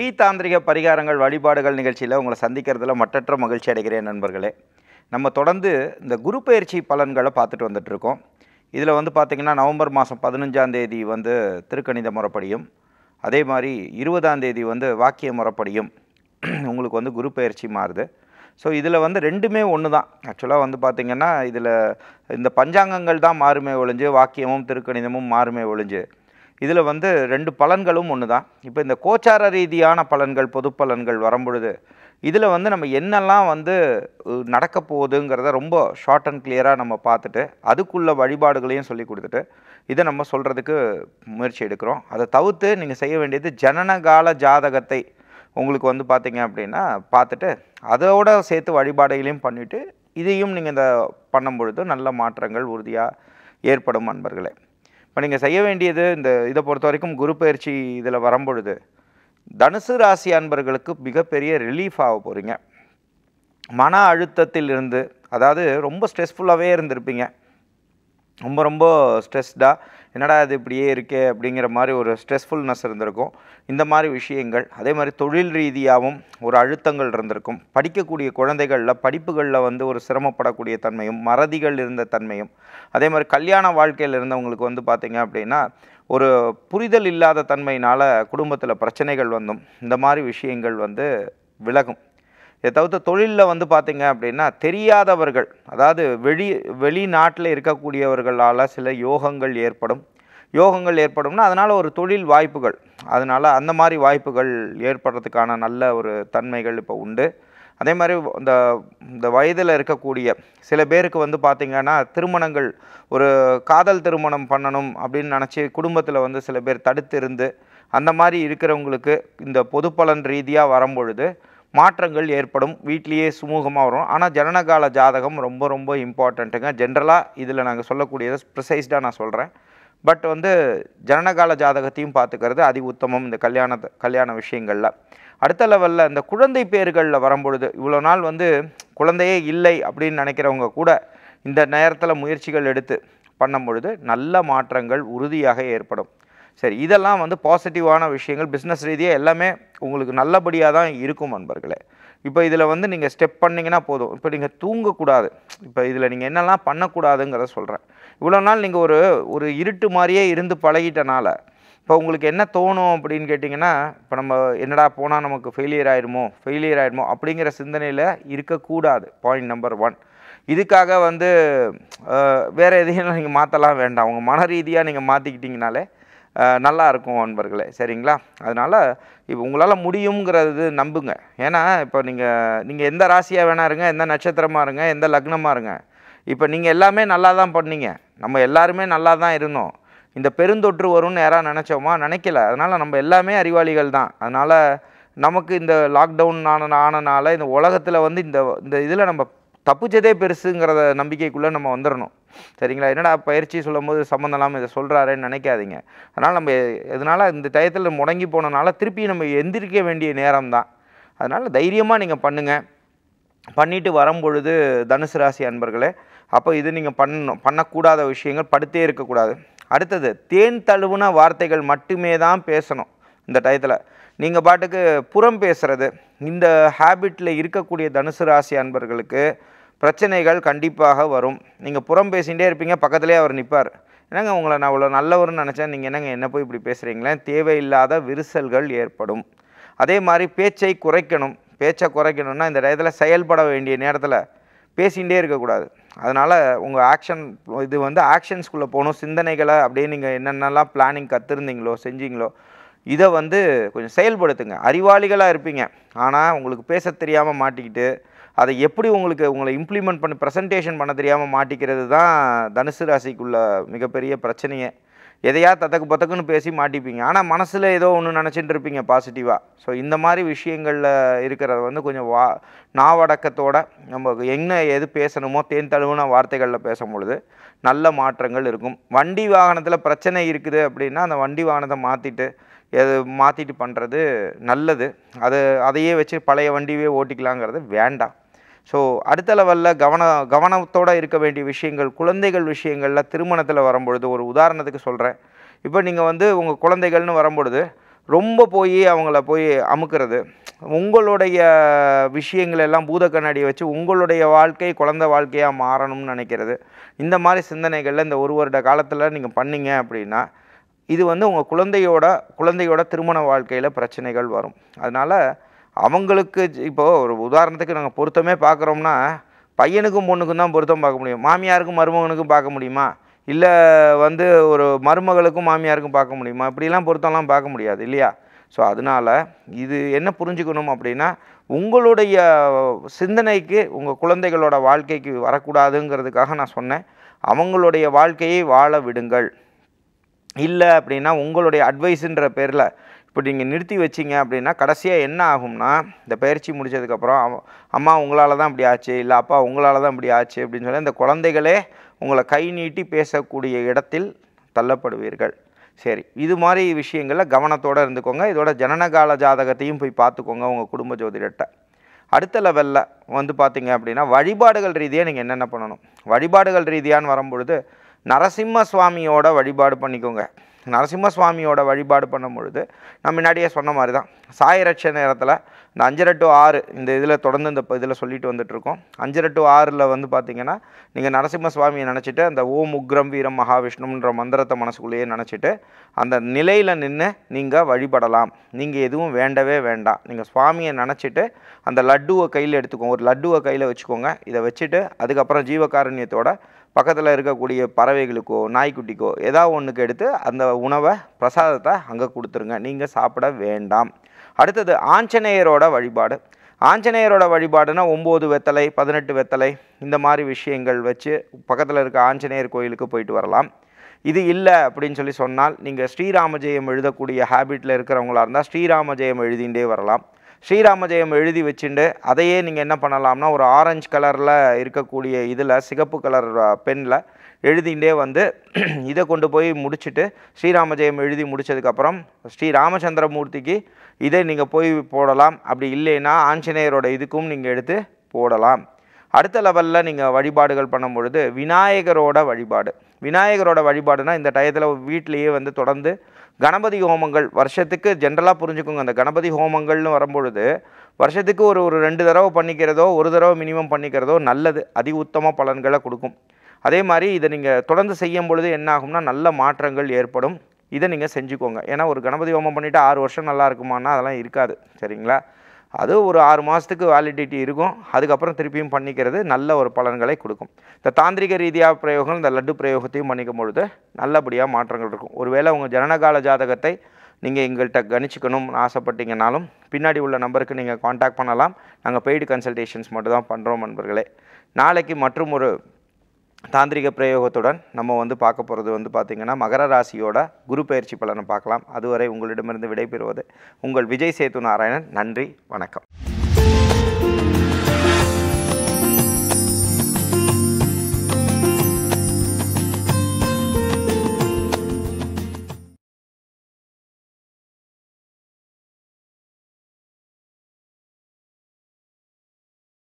ஸ்ரீ தாந்திரிக பரிகாரங்கள் வழிபாடுகள் நிகழ்ச்சியில் உங்களை சந்திக்கிறதுல மற்றற்ற மகிழ்ச்சி அடைகிறேன் நண்பர்களே நம்ம தொடர்ந்து இந்த குரு பயிற்சி பலன்களை பார்த்துட்டு வந்துட்ருக்கோம் இதில் வந்து பார்த்திங்கன்னா நவம்பர் மாதம் பதினஞ்சாம் தேதி வந்து திருக்கணித முறைப்படியும் அதே மாதிரி இருபதாம் தேதி வந்து வாக்கிய முறப்படியும் உங்களுக்கு வந்து குரு பயிற்சி மாறுது ஸோ இதில் வந்து ரெண்டுமே ஒன்று தான் ஆக்சுவலாக வந்து பார்த்திங்கன்னா இதில் இந்த பஞ்சாங்கங்கள் தான் மாறுமே ஒழிஞ்சு வாக்கியமும் திருக்கணிதமும் மாறுமே ஒழிஞ்சு இதில் வந்து ரெண்டு பலன்களும் ஒன்று தான் இப்போ இந்த கோச்சார ரீதியான பலன்கள் பொது பலன்கள் வரும்பொழுது இதில் வந்து நம்ம என்னெல்லாம் வந்து நடக்க போகுதுங்கிறத ரொம்ப ஷார்ட் அண்ட் கிளியராக நம்ம பார்த்துட்டு அதுக்குள்ள வழிபாடுகளையும் சொல்லி கொடுத்துட்டு இதை நம்ம சொல்கிறதுக்கு முயற்சி எடுக்கிறோம் அதை தவிர்த்து நீங்கள் செய்ய வேண்டியது ஜனனகால ஜாதகத்தை உங்களுக்கு வந்து பார்த்தீங்க அப்படின்னா பார்த்துட்டு அதோட சேர்த்து வழிபாடுகளையும் பண்ணிவிட்டு இதையும் நீங்கள் இந்த பண்ணும் பொழுது நல்ல மாற்றங்கள் உறுதியாக ஏற்படும் அன்பர்களே இப்போ நீங்கள் செய்ய வேண்டியது இந்த இதை பொறுத்த வரைக்கும் குரு பயிற்சி இதில் வரும்பொழுது தனுசு ராசி அன்பர்களுக்கு மிகப்பெரிய ரிலீஃப் ஆக போகிறீங்க மன அழுத்தத்தில் இருந்து அதாவது ரொம்ப ஸ்ட்ரெஸ்ஃபுல்லாகவே இருந்திருப்பீங்க ரொம்ப ரொம்ப ஸ்ட்ரெஸ்டாக என்னடா இது இப்படியே இருக்கே அப்படிங்கிற மாதிரி ஒரு ஸ்ட்ரெஸ்ஃபுல்னஸ் இருந்திருக்கும் இந்த மாதிரி விஷயங்கள் அதே மாதிரி தொழில் ரீதியாகவும் ஒரு அழுத்தங்கள் இருந்திருக்கும் படிக்கக்கூடிய குழந்தைகளில் படிப்புகளில் வந்து ஒரு சிரமப்படக்கூடிய தன்மையும் மறதிகள் இருந்த தன்மையும் அதே மாதிரி கல்யாண வாழ்க்கையில் இருந்தவங்களுக்கு வந்து பார்த்திங்க அப்படின்னா ஒரு புரிதல் இல்லாத தன்மையினால் குடும்பத்தில் பிரச்சனைகள் வந்தும் இந்த மாதிரி விஷயங்கள் வந்து விலகும் இதை தவிர்த்து தொழிலில் வந்து பார்த்திங்க அப்படின்னா தெரியாதவர்கள் அதாவது வெளி வெளிநாட்டில் இருக்கக்கூடியவர்களால் சில யோகங்கள் ஏற்படும் யோகங்கள் ஏற்படும்னா அதனால் ஒரு தொழில் வாய்ப்புகள் அதனால் அந்த மாதிரி வாய்ப்புகள் ஏற்படுறதுக்கான நல்ல ஒரு தன்மைகள் இப்போ உண்டு அதே மாதிரி இந்த இந்த வயதில் இருக்கக்கூடிய சில பேருக்கு வந்து பார்த்திங்கன்னா திருமணங்கள் ஒரு காதல் திருமணம் பண்ணணும் அப்படின்னு நினச்சி குடும்பத்தில் வந்து சில பேர் தடுத்து இருந்து அந்த மாதிரி இருக்கிறவங்களுக்கு இந்த பொது பலன் ரீதியாக வரும்பொழுது மாற்றங்கள் ஏற்படும் வீட்லேயே சுமூகமாக வரும் ஆனால் ஜனனகால ஜாதகம் ரொம்ப ரொம்ப இம்பார்ட்டண்ட்டுங்க ஜென்ரலாக இதில் நாங்கள் சொல்லக்கூடியதை ப்ரிசைஸ்டாக நான் சொல்கிறேன் பட் வந்து ஜனனகால ஜாதகத்தையும் பார்த்துக்கிறது அதி உத்தமம் இந்த கல்யாண கல்யாண விஷயங்களில் அடுத்த லெவலில் இந்த குழந்தை பேர்களில் வரும்பொழுது இவ்வளோ நாள் வந்து குழந்தையே இல்லை அப்படின்னு நினைக்கிறவங்க கூட இந்த நேரத்தில் முயற்சிகள் எடுத்து பண்ணும் பொழுது நல்ல மாற்றங்கள் உறுதியாக ஏற்படும் சரி இதெல்லாம் வந்து பாசிட்டிவான விஷயங்கள் பிஸ்னஸ் ரீதியாக எல்லாமே உங்களுக்கு நல்லபடியாக தான் இருக்கும் நண்பர்களே இப்போ இதில் வந்து நீங்கள் ஸ்டெப் பண்ணிங்கன்னா போதும் இப்போ நீங்கள் தூங்கக்கூடாது இப்போ இதில் நீங்கள் என்னெல்லாம் பண்ணக்கூடாதுங்கிறத சொல்கிறேன் இவ்வளோ நாள் நீங்கள் ஒரு ஒரு இருட்டு மாதிரியே இருந்து பழகிட்டனால இப்போ உங்களுக்கு என்ன தோணும் அப்படின்னு கேட்டிங்கன்னா இப்போ நம்ம என்னடா போனால் நமக்கு ஃபெயிலியர் ஆகிடுமோ ஃபெயிலியர் ஆகிடுமோ அப்படிங்கிற சிந்தனையில் இருக்கக்கூடாது பாயிண்ட் நம்பர் ஒன் இதுக்காக வந்து வேறு எதையும் நீங்கள் மாற்றலாம் வேண்டாம் உங்கள் மன ரீதியாக நீங்கள் மாற்றிக்கிட்டிங்கனாலே நல்லா இருக்கும் அன்பர்களே சரிங்களா அதனால் இப்போ உங்களால் முடியுங்கிறது நம்புங்க ஏன்னா இப்போ நீங்கள் நீங்கள் எந்த ராசியாக வேணா இருங்க எந்த நட்சத்திரமாக இருங்க எந்த லக்னமாக இருங்க இப்போ நீங்கள் எல்லாமே நல்லா தான் பண்ணீங்க நம்ம எல்லாருமே நல்லா தான் இருந்தோம் இந்த பெருந்தொற்று வரும்னு யாராக நினச்சோமா நினைக்கல அதனால் நம்ம எல்லாமே அறிவாளிகள் தான் அதனால் நமக்கு இந்த லாக்டவுன் ஆன ஆனனால இந்த உலகத்தில் வந்து இந்த இந்த இதில் நம்ம தப்பிச்சதே பெருசுங்கிறத நம்பிக்கைக்குள்ளே நம்ம வந்துடணும் சரிங்களா என்னடா பயிற்சி சொல்லும் போது சம்மந்தம் இல்லாமல் இதை சொல்கிறாருன்னு நினைக்காதீங்க அதனால் நம்ம இதனால் இந்த டயத்தில் முடங்கி போனனால திருப்பி நம்ம எந்திரிக்க வேண்டிய நேரம் தான் அதனால் தைரியமாக நீங்கள் பண்ணுங்கள் பண்ணிவிட்டு வரும்பொழுது தனுசு ராசி அன்பர்களே அப்போ இது நீங்கள் பண்ணணும் பண்ணக்கூடாத விஷயங்கள் படுத்தே இருக்கக்கூடாது அடுத்தது தேன் தழுவுன வார்த்தைகள் மட்டுமே தான் பேசணும் இந்த டயத்தில் நீங்கள் பாட்டுக்கு புறம் பேசுகிறது இந்த ஹேபிட்டில் இருக்கக்கூடிய தனுசு ராசி அன்பர்களுக்கு பிரச்சனைகள் கண்டிப்பாக வரும் நீங்கள் புறம் பேசிகிட்டே இருப்பீங்க பக்கத்துலேயே அவர் நிற்பார் என்னங்க உங்களை நான் அவ்வளோ நல்லவர்னு நினச்சேன் நீங்கள் என்னங்க என்ன போய் இப்படி பேசுகிறீங்களே தேவையில்லாத விரிசல்கள் ஏற்படும் அதே மாதிரி பேச்சை குறைக்கணும் பேச்சை குறைக்கணும்னா இந்த டயத்தில் செயல்பட வேண்டிய நேரத்தில் பேசிகிட்டே இருக்கக்கூடாது அதனால் உங்கள் ஆக்ஷன் இது வந்து ஆக்ஷன்ஸ்குள்ளே போகணும் சிந்தனைகளை அப்படியே நீங்கள் என்னென்னலாம் பிளானிங் கற்றுருந்தீங்களோ செஞ்சீங்களோ இதை வந்து கொஞ்சம் செயல்படுத்துங்க அறிவாளிகளாக இருப்பீங்க ஆனால் உங்களுக்கு பேச தெரியாமல் மாட்டிக்கிட்டு அதை எப்படி உங்களுக்கு உங்களை இம்ப்ளிமெண்ட் பண்ணி ப்ரெசன்டேஷன் பண்ண தெரியாமல் மாட்டிக்கிறது தான் தனுசு ராசிக்குள்ள மிகப்பெரிய பிரச்சனையே எதையா தத்தக்கு பத்தக்குன்னு பேசி மாட்டிப்பீங்க ஆனால் மனசில் ஏதோ ஒன்று நினச்சிட்டு இருப்பீங்க பாசிட்டிவாக ஸோ இந்த மாதிரி விஷயங்களில் இருக்கிறத வந்து கொஞ்சம் வா நாவடக்கத்தோட நம்ம என்ன எது பேசணுமோ தேன் தழுவுன வார்த்தைகளில் பேசும்பொழுது நல்ல மாற்றங்கள் இருக்கும் வண்டி வாகனத்தில் பிரச்சனை இருக்குது அப்படின்னா அந்த வண்டி வாகனத்தை மாற்றிட்டு எது மாற்றிட்டு பண்ணுறது நல்லது அது அதையே வச்சு பழைய வண்டியே ஓட்டிக்கலாங்கிறது வேண்டாம் ஸோ அடுத்த லெவலில் கவன கவனத்தோடு இருக்க வேண்டிய விஷயங்கள் குழந்தைகள் விஷயங்களில் திருமணத்தில் வரும்பொழுது ஒரு உதாரணத்துக்கு சொல்கிறேன் இப்போ நீங்கள் வந்து உங்கள் குழந்தைகள்னு வரும்பொழுது ரொம்ப போய் அவங்கள போய் அமுக்கிறது உங்களுடைய விஷயங்களெல்லாம் பூத கண்ணாடியை வச்சு உங்களுடைய வாழ்க்கை குழந்த வாழ்க்கையாக மாறணும்னு நினைக்கிறது இந்த மாதிரி சிந்தனைகளில் இந்த ஒரு வருட காலத்தில் நீங்கள் பண்ணிங்க அப்படின்னா இது வந்து உங்கள் குழந்தையோட குழந்தையோட திருமண வாழ்க்கையில் பிரச்சனைகள் வரும் அதனால் அவங்களுக்கு இப்போது ஒரு உதாரணத்துக்கு நாங்கள் பொருத்தமே பார்க்குறோம்னா பையனுக்கும் பொண்ணுக்கும் தான் பொருத்தம் பார்க்க முடியும் மாமியாருக்கும் மருமகனுக்கும் பார்க்க முடியுமா இல்லை வந்து ஒரு மருமகளுக்கும் மாமியாருக்கும் பார்க்க முடியுமா இப்படிலாம் பொருத்தம்லாம் பார்க்க முடியாது இல்லையா ஸோ அதனால் இது என்ன புரிஞ்சுக்கணும் அப்படின்னா உங்களுடைய சிந்தனைக்கு உங்கள் குழந்தைகளோட வாழ்க்கைக்கு வரக்கூடாதுங்கிறதுக்காக நான் சொன்னேன் அவங்களுடைய வாழ்க்கையை வாழ விடுங்கள் இல்லை அப்படின்னா உங்களுடைய அட்வைஸுன்ற பேரில் இப்போ நீங்கள் நிறுத்தி வச்சிங்க அப்படின்னா கடைசியாக என்ன ஆகும்னா இந்த பயிற்சி முடித்ததுக்கப்புறம் அம்மா உங்களால் தான் இப்படி ஆச்சு இல்லை அப்பா உங்களால் தான் இப்படி ஆச்சு அப்படின்னு சொல்லி இந்த குழந்தைகளே உங்களை கை நீட்டி பேசக்கூடிய இடத்தில் தள்ளப்படுவீர்கள் சரி இது மாதிரி விஷயங்களில் கவனத்தோடு இருந்துக்கோங்க இதோட ஜனனகால ஜாதகத்தையும் போய் பார்த்துக்கோங்க உங்கள் குடும்ப ஜோதிடட்ட அடுத்த லெவலில் வந்து பார்த்திங்க அப்படின்னா வழிபாடுகள் ரீதியாக நீங்கள் என்னென்ன பண்ணணும் வழிபாடுகள் ரீதியான்னு வரும்பொழுது நரசிம்ம சுவாமியோட வழிபாடு பண்ணிக்கோங்க நரசிம்ம சுவாமியோட வழிபாடு பண்ணும் பொழுது நான் முன்னாடியே சொன்ன மாதிரி தான் சாயரட்ச நேரத்தில் இந்த அஞ்சரை டு ஆறு இந்த இதில் தொடர்ந்து இந்த இதில் சொல்லிட்டு வந்துட்டுருக்கோம் அஞ்சரை டு ஆறில் வந்து பார்த்திங்கன்னா நீங்கள் நரசிம்ம சுவாமியை நினச்சிட்டு அந்த ஓம் உக்ரம் வீரம் மகாவிஷ்ணுன்ற மந்திரத்தை மனசுக்குள்ளேயே நினச்சிட்டு அந்த நிலையில் நின்று நீங்கள் வழிபடலாம் நீங்கள் எதுவும் வேண்டவே வேண்டாம் நீங்கள் சுவாமியை நினச்சிட்டு அந்த லட்டுவை கையில் எடுத்துக்கோங்க ஒரு லட்டுவை கையில் வச்சுக்கோங்க இதை வச்சுட்டு அதுக்கப்புறம் ஜீவகாருண்யத்தோட பக்கத்தில் இருக்கக்கூடிய பறவைகளுக்கோ நாய்க்குட்டிக்கோ ஏதாவது ஒன்றுக்கு எடுத்து அந்த உணவை பிரசாதத்தை அங்கே கொடுத்துருங்க நீங்கள் சாப்பிட வேண்டாம் அடுத்தது ஆஞ்சநேயரோட வழிபாடு ஆஞ்சநேயரோட வழிபாடுன்னா ஒம்பது வெத்தலை பதினெட்டு வெத்தலை இந்த மாதிரி விஷயங்கள் வச்சு பக்கத்தில் இருக்க ஆஞ்சநேயர் கோயிலுக்கு போயிட்டு வரலாம் இது இல்லை அப்படின்னு சொல்லி சொன்னால் நீங்கள் ஸ்ரீராமஜெயம் எழுதக்கூடிய ஹேபிட்டில் இருக்கிறவங்களாக இருந்தால் ஸ்ரீராமஜெயம் எழுதிண்டே வரலாம் ஸ்ரீராம ஜெயம் எழுதி வச்சுட்டு அதையே நீங்கள் என்ன பண்ணலாம்னா ஒரு ஆரஞ்சு கலரில் இருக்கக்கூடிய இதில் சிகப்பு கலர் பெண்ணில் எழுதிகிட்டே வந்து இதை கொண்டு போய் முடிச்சுட்டு ஸ்ரீராம ஜெயம் எழுதி முடித்ததுக்கப்புறம் ஸ்ரீ ராமச்சந்திரமூர்த்திக்கு இதை நீங்கள் போய் போடலாம் அப்படி இல்லைன்னா ஆஞ்சநேயரோட இதுக்கும் நீங்கள் எடுத்து போடலாம் அடுத்த லெவலில் நீங்கள் வழிபாடுகள் பண்ணும் பொழுது விநாயகரோட வழிபாடு விநாயகரோட வழிபாடுனா இந்த டயத்தில் வீட்லேயே வந்து தொடர்ந்து கணபதி ஹோமங்கள் வருஷத்துக்கு ஜென்ரலாக புரிஞ்சுக்கோங்க அந்த கணபதி ஹோமங்கள்னு வரும்பொழுது வருஷத்துக்கு ஒரு ஒரு ரெண்டு தடவை பண்ணிக்கிறதோ ஒரு தடவை மினிமம் பண்ணிக்கிறதோ நல்லது அதி உத்தம பலன்களை கொடுக்கும் அதே மாதிரி இதை நீங்கள் தொடர்ந்து செய்யும் பொழுது என்ன ஆகும்னா நல்ல மாற்றங்கள் ஏற்படும் இதை நீங்கள் செஞ்சுக்கோங்க ஏன்னா ஒரு கணபதி ஹோமம் பண்ணிவிட்டு ஆறு வருஷம் நல்லா இருக்குமானா அதெல்லாம் இருக்காது சரிங்களா அது ஒரு ஆறு மாதத்துக்கு வேலிடிட்டி இருக்கும் அதுக்கப்புறம் திருப்பியும் பண்ணிக்கிறது நல்ல ஒரு பலன்களை கொடுக்கும் இந்த தாந்திரிக ரீதியாக பிரயோகம் இந்த லட்டு பிரயோகத்தையும் பண்ணிக்கும் பொழுது நல்லபடியாக மாற்றங்கள் இருக்கும் ஒருவேளை உங்கள் ஜனனகால ஜாதகத்தை நீங்கள் எங்கள்கிட்ட கணிச்சிக்கணும்னு ஆசைப்பட்டீங்கனாலும் பின்னாடி உள்ள நம்பருக்கு நீங்கள் காண்டாக்ட் பண்ணலாம் நாங்கள் பெய்டு கன்சல்டேஷன்ஸ் மட்டும் தான் பண்ணுறோம் நண்பர்களே நாளைக்கு மற்றும் ஒரு தாந்திரிக பிரயோகத்துடன் நம்ம வந்து பார்க்க போகிறது வந்து பார்த்திங்கன்னா மகர ராசியோட குரு பயிற்சி பலனை பார்க்கலாம் அதுவரை உங்களிடமிருந்து விடைபெறுவது உங்கள் விஜய் சேத்து நாராயணன் நன்றி வணக்கம்